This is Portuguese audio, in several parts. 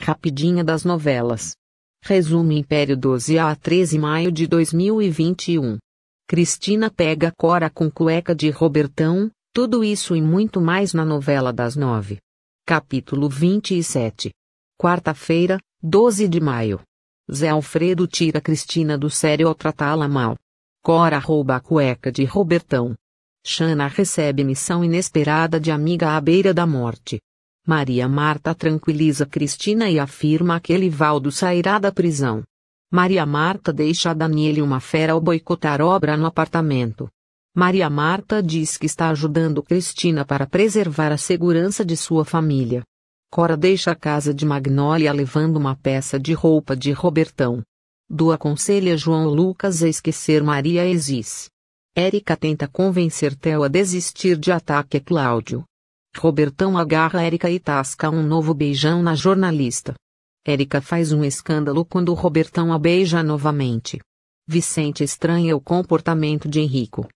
Rapidinha das novelas. Resume Império 12 a 13 maio de 2021. Cristina pega Cora com cueca de Robertão, tudo isso e muito mais na novela das nove. Capítulo 27. Quarta-feira, 12 de maio. Zé Alfredo tira Cristina do sério ao tratá-la mal. Cora rouba a cueca de Robertão. Xana recebe missão inesperada de amiga à beira da morte. Maria Marta tranquiliza Cristina e afirma que Elivaldo sairá da prisão. Maria Marta deixa Daniele uma fera ao boicotar obra no apartamento. Maria Marta diz que está ajudando Cristina para preservar a segurança de sua família. Cora deixa a casa de Magnólia levando uma peça de roupa de Robertão. Du aconselha João Lucas a esquecer Maria Exis. Érica tenta convencer Theo a desistir de ataque a Cláudio. Robertão agarra Érica e tasca um novo beijão na jornalista. Érica faz um escândalo quando Robertão a beija novamente. Vicente estranha o comportamento de Henrico.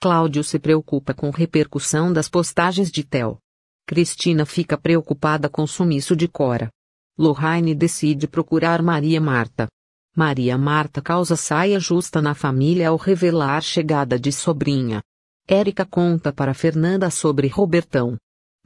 Cláudio se preocupa com repercussão das postagens de Tel. Cristina fica preocupada com sumiço de Cora. Lorraine decide procurar Maria Marta. Maria Marta causa saia justa na família ao revelar chegada de sobrinha. Érica conta para Fernanda sobre Robertão.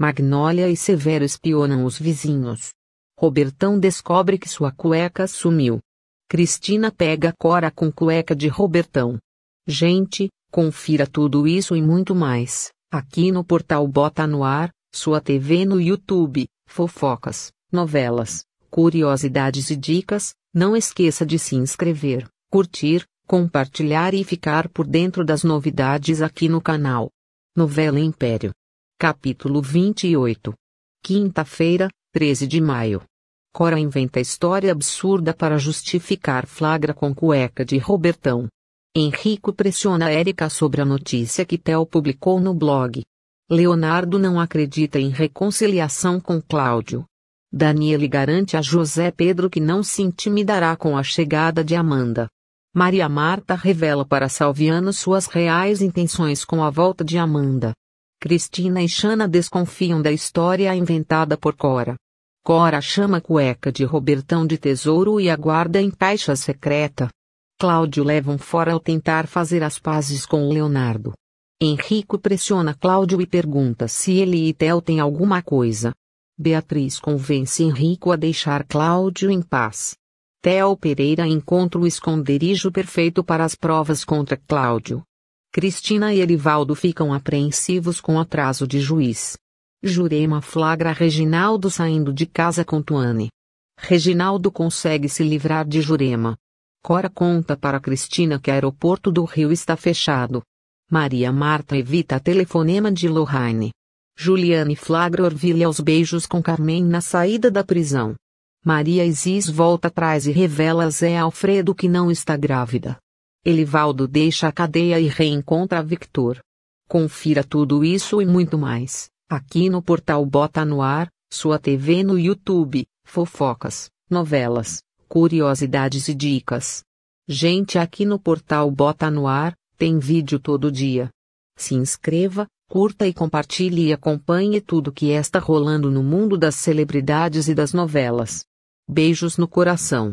Magnólia e Severo espionam os vizinhos. Robertão descobre que sua cueca sumiu. Cristina pega Cora com cueca de Robertão. Gente, confira tudo isso e muito mais, aqui no portal Bota no Ar, sua TV no YouTube, fofocas, novelas, curiosidades e dicas. Não esqueça de se inscrever, curtir, compartilhar e ficar por dentro das novidades aqui no canal. Novela Império Capítulo 28. Quinta-feira, 13 de maio. Cora inventa história absurda para justificar flagra com cueca de Robertão. Henrico pressiona Érica sobre a notícia que Tel publicou no blog. Leonardo não acredita em reconciliação com Cláudio. Daniele garante a José Pedro que não se intimidará com a chegada de Amanda. Maria Marta revela para Salviano suas reais intenções com a volta de Amanda. Cristina e Xana desconfiam da história inventada por Cora. Cora chama a cueca de Robertão de tesouro e a guarda em caixa secreta. Cláudio levam fora ao tentar fazer as pazes com Leonardo. Henrico pressiona Cláudio e pergunta se ele e Tel têm alguma coisa. Beatriz convence Henrico a deixar Cláudio em paz. Theo Pereira encontra o esconderijo perfeito para as provas contra Cláudio. Cristina e Erivaldo ficam apreensivos com atraso de juiz. Jurema flagra Reginaldo saindo de casa com Tuane. Reginaldo consegue se livrar de Jurema. Cora conta para Cristina que aeroporto do Rio está fechado. Maria Marta evita telefonema de Lorraine. Juliane flagra Orvilha aos beijos com Carmen na saída da prisão. Maria Isis volta atrás e revela a Zé Alfredo que não está grávida. Elivaldo deixa a cadeia e reencontra Victor. Confira tudo isso e muito mais, aqui no portal Bota no Ar, sua TV no YouTube, fofocas, novelas, curiosidades e dicas. Gente aqui no portal Bota no Ar, tem vídeo todo dia. Se inscreva, curta e compartilhe e acompanhe tudo que está rolando no mundo das celebridades e das novelas. Beijos no coração.